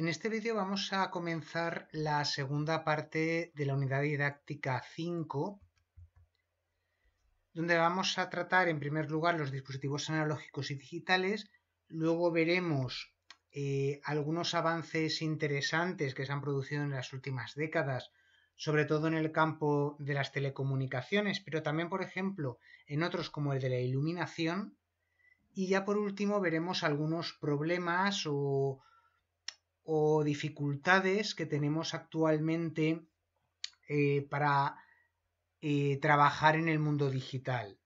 En este vídeo vamos a comenzar la segunda parte de la unidad didáctica 5, donde vamos a tratar en primer lugar los dispositivos analógicos y digitales, luego veremos eh, algunos avances interesantes que se han producido en las últimas décadas, sobre todo en el campo de las telecomunicaciones, pero también, por ejemplo, en otros como el de la iluminación, y ya por último veremos algunos problemas o o dificultades que tenemos actualmente eh, para eh, trabajar en el mundo digital.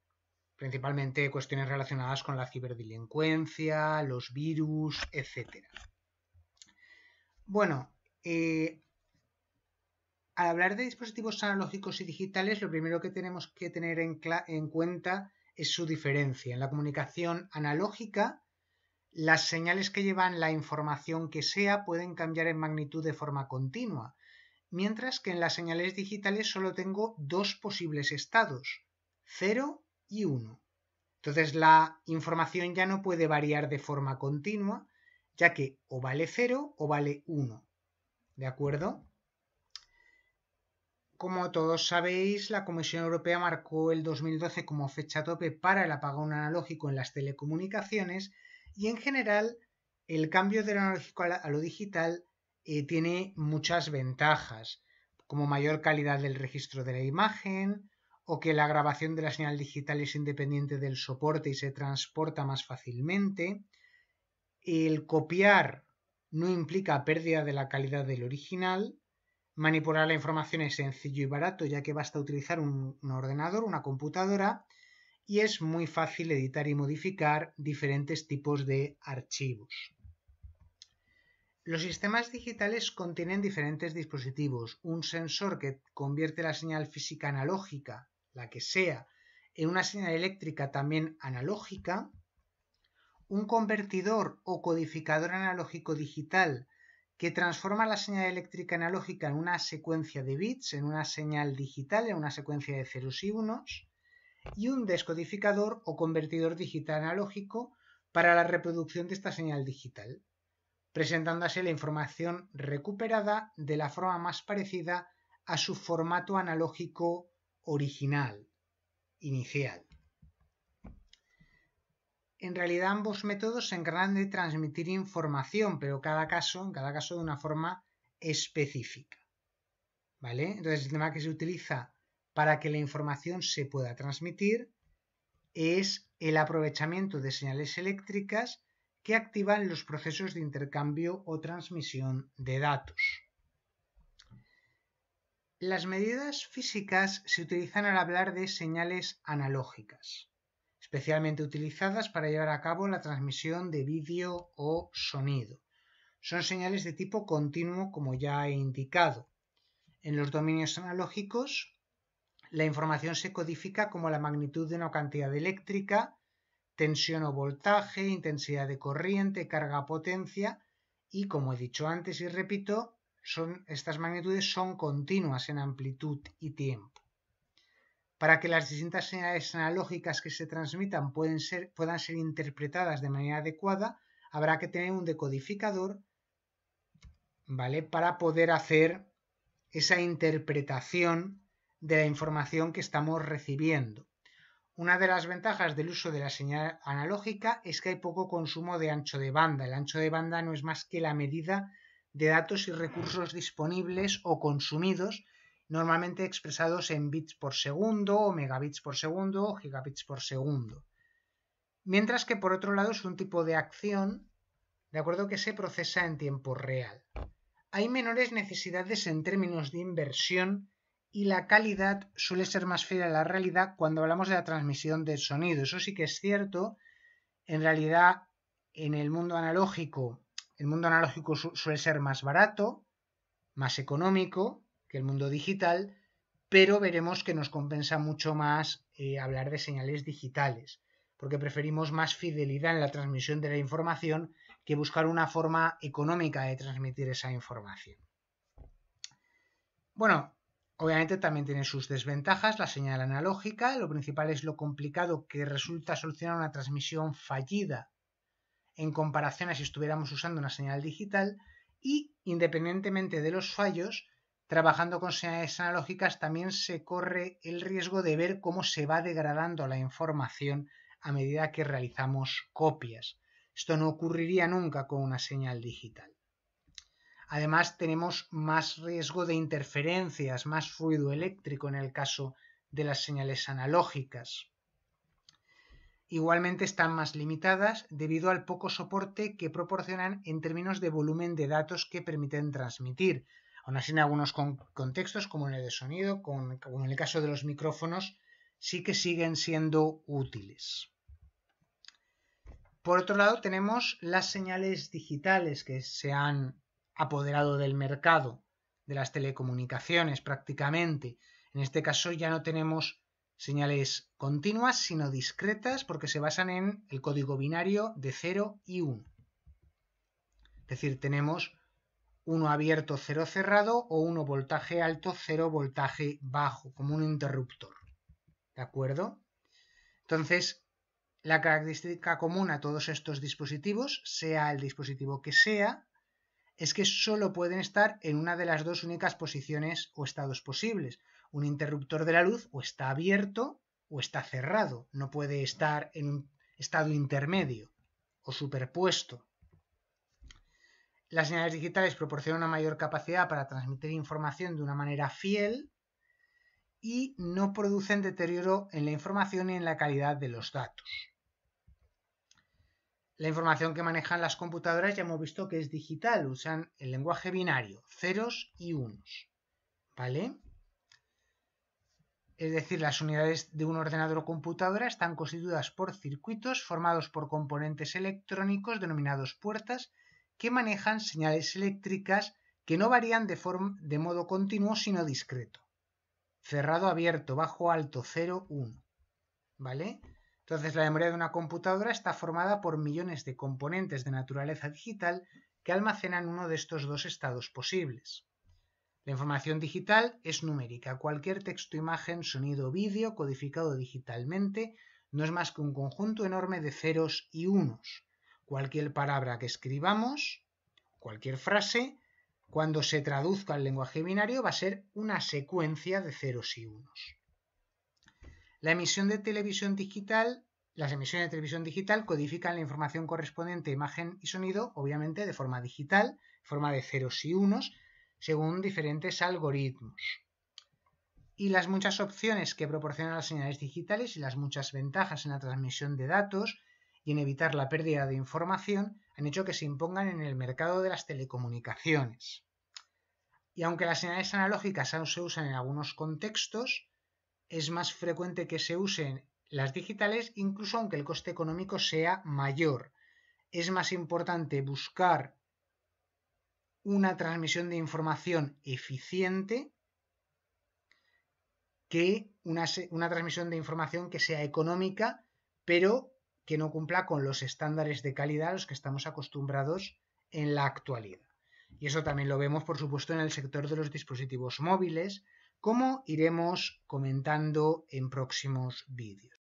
Principalmente cuestiones relacionadas con la ciberdelincuencia, los virus, etc. Bueno, eh, al hablar de dispositivos analógicos y digitales, lo primero que tenemos que tener en cuenta es su diferencia. En la comunicación analógica, las señales que llevan la información que sea pueden cambiar en magnitud de forma continua, mientras que en las señales digitales solo tengo dos posibles estados, 0 y 1. Entonces la información ya no puede variar de forma continua, ya que o vale 0 o vale 1. ¿De acuerdo? Como todos sabéis, la Comisión Europea marcó el 2012 como fecha tope para el apagón analógico en las telecomunicaciones y en general, el cambio de lo analógico a lo digital eh, tiene muchas ventajas, como mayor calidad del registro de la imagen, o que la grabación de la señal digital es independiente del soporte y se transporta más fácilmente. El copiar no implica pérdida de la calidad del original. Manipular la información es sencillo y barato, ya que basta utilizar un, un ordenador, una computadora, y es muy fácil editar y modificar diferentes tipos de archivos. Los sistemas digitales contienen diferentes dispositivos, un sensor que convierte la señal física analógica, la que sea, en una señal eléctrica también analógica, un convertidor o codificador analógico digital que transforma la señal eléctrica analógica en una secuencia de bits, en una señal digital, en una secuencia de ceros y unos, y un descodificador o convertidor digital analógico para la reproducción de esta señal digital, presentándose la información recuperada de la forma más parecida a su formato analógico original, inicial. En realidad ambos métodos se encargan de transmitir información, pero cada caso, en cada caso de una forma específica. ¿Vale? Entonces el sistema que se utiliza para que la información se pueda transmitir es el aprovechamiento de señales eléctricas que activan los procesos de intercambio o transmisión de datos. Las medidas físicas se utilizan al hablar de señales analógicas, especialmente utilizadas para llevar a cabo la transmisión de vídeo o sonido. Son señales de tipo continuo, como ya he indicado. En los dominios analógicos la información se codifica como la magnitud de una cantidad eléctrica, tensión o voltaje, intensidad de corriente, carga potencia y como he dicho antes y repito, son, estas magnitudes son continuas en amplitud y tiempo. Para que las distintas señales analógicas que se transmitan ser, puedan ser interpretadas de manera adecuada, habrá que tener un decodificador ¿vale? para poder hacer esa interpretación de la información que estamos recibiendo. Una de las ventajas del uso de la señal analógica es que hay poco consumo de ancho de banda. El ancho de banda no es más que la medida de datos y recursos disponibles o consumidos, normalmente expresados en bits por segundo o megabits por segundo o gigabits por segundo. Mientras que por otro lado es un tipo de acción, de acuerdo que se procesa en tiempo real. Hay menores necesidades en términos de inversión y la calidad suele ser más fiel a la realidad cuando hablamos de la transmisión del sonido. Eso sí que es cierto. En realidad, en el mundo analógico, el mundo analógico suele ser más barato, más económico que el mundo digital, pero veremos que nos compensa mucho más eh, hablar de señales digitales, porque preferimos más fidelidad en la transmisión de la información que buscar una forma económica de transmitir esa información. Bueno, Obviamente también tiene sus desventajas, la señal analógica, lo principal es lo complicado que resulta solucionar una transmisión fallida en comparación a si estuviéramos usando una señal digital y independientemente de los fallos, trabajando con señales analógicas también se corre el riesgo de ver cómo se va degradando la información a medida que realizamos copias. Esto no ocurriría nunca con una señal digital. Además, tenemos más riesgo de interferencias, más ruido eléctrico en el caso de las señales analógicas. Igualmente están más limitadas debido al poco soporte que proporcionan en términos de volumen de datos que permiten transmitir. Aún así, en algunos contextos, como en el de sonido, o en el caso de los micrófonos, sí que siguen siendo útiles. Por otro lado, tenemos las señales digitales que se han apoderado del mercado, de las telecomunicaciones prácticamente. En este caso ya no tenemos señales continuas, sino discretas, porque se basan en el código binario de 0 y 1. Es decir, tenemos 1 abierto, 0 cerrado o 1 voltaje alto, 0 voltaje bajo, como un interruptor. ¿De acuerdo? Entonces, la característica común a todos estos dispositivos, sea el dispositivo que sea, es que solo pueden estar en una de las dos únicas posiciones o estados posibles. Un interruptor de la luz o está abierto o está cerrado, no puede estar en un estado intermedio o superpuesto. Las señales digitales proporcionan una mayor capacidad para transmitir información de una manera fiel y no producen deterioro en la información y en la calidad de los datos. La información que manejan las computadoras ya hemos visto que es digital, usan el lenguaje binario, ceros y unos. ¿Vale? Es decir, las unidades de un ordenador o computadora están constituidas por circuitos formados por componentes electrónicos denominados puertas que manejan señales eléctricas que no varían de, modo continuo sino discreto. Cerrado, abierto, bajo, alto, 0, 1. ¿Vale? Entonces, la memoria de una computadora está formada por millones de componentes de naturaleza digital que almacenan uno de estos dos estados posibles. La información digital es numérica. Cualquier texto, imagen, sonido o vídeo codificado digitalmente no es más que un conjunto enorme de ceros y unos. Cualquier palabra que escribamos, cualquier frase, cuando se traduzca al lenguaje binario va a ser una secuencia de ceros y unos. La emisión de televisión digital, las emisiones de televisión digital codifican la información correspondiente imagen y sonido, obviamente de forma digital, forma de ceros y unos, según diferentes algoritmos. Y las muchas opciones que proporcionan las señales digitales y las muchas ventajas en la transmisión de datos y en evitar la pérdida de información han hecho que se impongan en el mercado de las telecomunicaciones. Y aunque las señales analógicas aún se usan en algunos contextos, es más frecuente que se usen las digitales, incluso aunque el coste económico sea mayor. Es más importante buscar una transmisión de información eficiente que una, una, transmisión de información que sea económica, pero que no cumpla con los estándares de calidad a los que estamos acostumbrados en la actualidad. Y eso también lo vemos, por supuesto, en el sector de los dispositivos móviles, ¿Cómo iremos comentando en próximos vídeos.